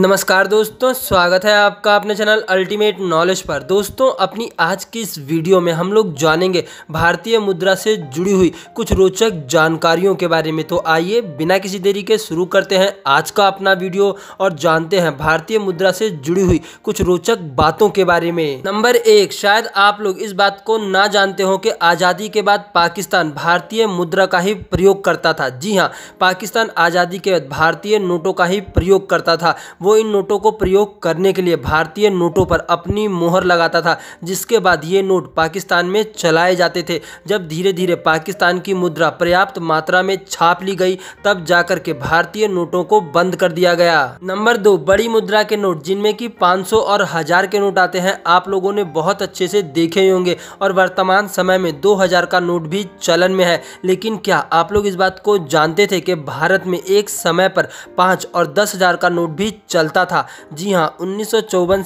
नमस्कार दोस्तों स्वागत है आपका अपने चैनल अल्टीमेट नॉलेज पर दोस्तों अपनी आज की इस वीडियो में हम लोग जानेंगे भारतीय मुद्रा से जुड़ी हुई कुछ रोचक जानकारियों के बारे में तो आइए बिना किसी देरी के शुरू करते हैं आज का अपना वीडियो और जानते हैं भारतीय मुद्रा से जुड़ी हुई कुछ रोचक बातों के बारे में नंबर एक शायद आप लोग इस बात को ना जानते हो कि आज़ादी के बाद पाकिस्तान भारतीय मुद्रा का ही प्रयोग करता था जी हाँ पाकिस्तान आज़ादी के बाद भारतीय नोटों का ही प्रयोग करता था वो वो इन नोटों को प्रयोग करने के लिए भारतीय नोटों पर अपनी मोहर लगाता था जिसके बाद ये नोट पाकिस्तान में चलाए जाते थे जब धीरे धीरे पाकिस्तान की मुद्रा पर्याप्त मात्रा में छाप ली गई तब जाकर के भारतीय नोटों को बंद कर दिया गया नंबर दो बड़ी मुद्रा के नोट जिनमें की पाँच और हजार के नोट आते हैं आप लोगों ने बहुत अच्छे से देखे होंगे और वर्तमान समय में दो का नोट भी चलन में है लेकिन क्या आप लोग इस बात को जानते थे कि भारत में एक समय पर पांच और दस हजार का नोट भी चल चलता था जी हाँ उन्नीस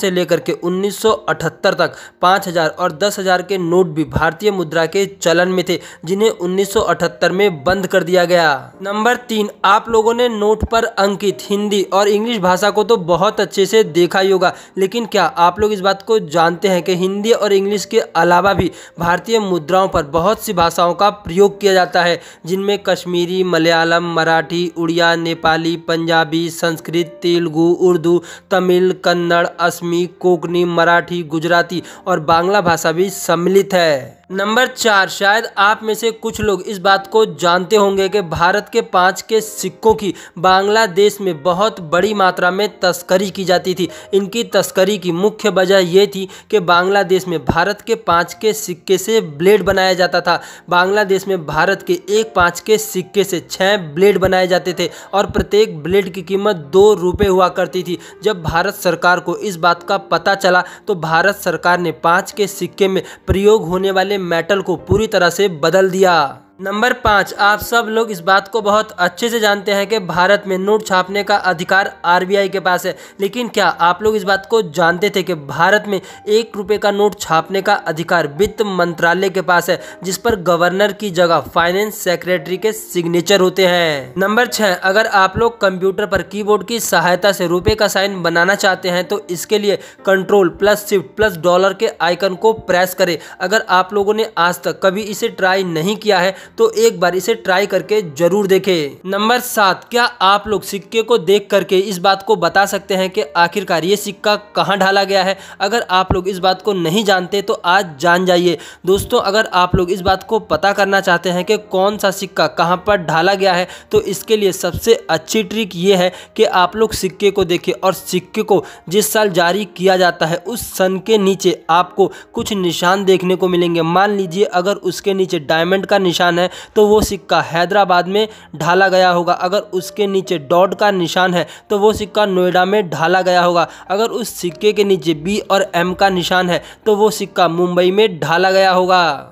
से लेकर के 1978 तक 5000 और 10000 के नोट भी भारतीय मुद्रा के चलन में थे जिन्हें 1978 में बंद कर दिया गया नंबर तीन आप लोगों ने नोट पर अंकित हिंदी और इंग्लिश भाषा को तो बहुत अच्छे से देखा ही होगा लेकिन क्या आप लोग इस बात को जानते हैं कि हिंदी और इंग्लिश के अलावा भी भारतीय मुद्राओं पर बहुत सी भाषाओं का प्रयोग किया जाता है जिनमें कश्मीरी मलयालम मराठी उड़िया नेपाली पंजाबी संस्कृत तेलुगू उर्दू तमिल कन्नड़ असमी कोकनी मराठी गुजराती और बांग्ला भाषा भी सम्मिलित है नंबर चार शायद आप में से कुछ लोग इस बात को जानते होंगे कि भारत के पाँच के सिक्कों की बांग्लादेश में बहुत बड़ी मात्रा में तस्करी की जाती थी इनकी तस्करी की मुख्य वजह यह थी कि बांग्लादेश में भारत के पाँच के सिक्के से ब्लेड बनाया जाता था बांग्लादेश में भारत के एक पाँच के सिक्के से छः ब्लेड बनाए जाते थे और प्रत्येक ब्लेड की कीमत दो रुपये हुआ करती थी जब भारत सरकार को इस बात का पता चला तो भारत सरकार ने पाँच के सिक्के में प्रयोग होने वाले मेटल को पूरी तरह से बदल दिया नंबर पाँच आप सब लोग इस बात को बहुत अच्छे से जानते हैं कि भारत में नोट छापने का अधिकार आरबीआई के पास है लेकिन क्या आप लोग इस बात को जानते थे कि भारत में एक रुपये का नोट छापने का अधिकार वित्त मंत्रालय के पास है जिस पर गवर्नर की जगह फाइनेंस सेक्रेटरी के सिग्नेचर होते हैं नंबर छः अगर आप लोग कंप्यूटर पर की की सहायता से रुपये का साइन बनाना चाहते हैं तो इसके लिए control plus shift plus dollar के आइकन को प्रेस करें अगर आप लोगों ने आज तक कभी इसे ट्राई नहीं किया है तो एक बार इसे ट्राई करके जरूर देखें नंबर सात क्या आप लोग सिक्के को देख करके इस बात को बता सकते हैं कि आखिरकार ये सिक्का कहाँ ढाला गया है अगर आप लोग इस बात को नहीं जानते तो आज जान जाइए दोस्तों अगर आप लोग इस बात को पता करना चाहते हैं कि कौन सा सिक्का कहाँ पर ढाला गया है तो इसके लिए सबसे अच्छी ट्रिक ये है कि आप लोग सिक्के को देखें और सिक्के को जिस साल जारी किया जाता है उस सन के नीचे आपको कुछ निशान देखने को मिलेंगे मान लीजिए अगर उसके नीचे डायमंड का निशान निशान है तो वो सिक्का हैदराबाद में ढाला गया होगा अगर उसके नीचे डॉट का निशान है तो वो सिक्का नोएडा में ढाला गया होगा अगर उस सिक्के के नीचे बी और एम का निशान है तो वो सिक्का मुंबई में ढाला गया होगा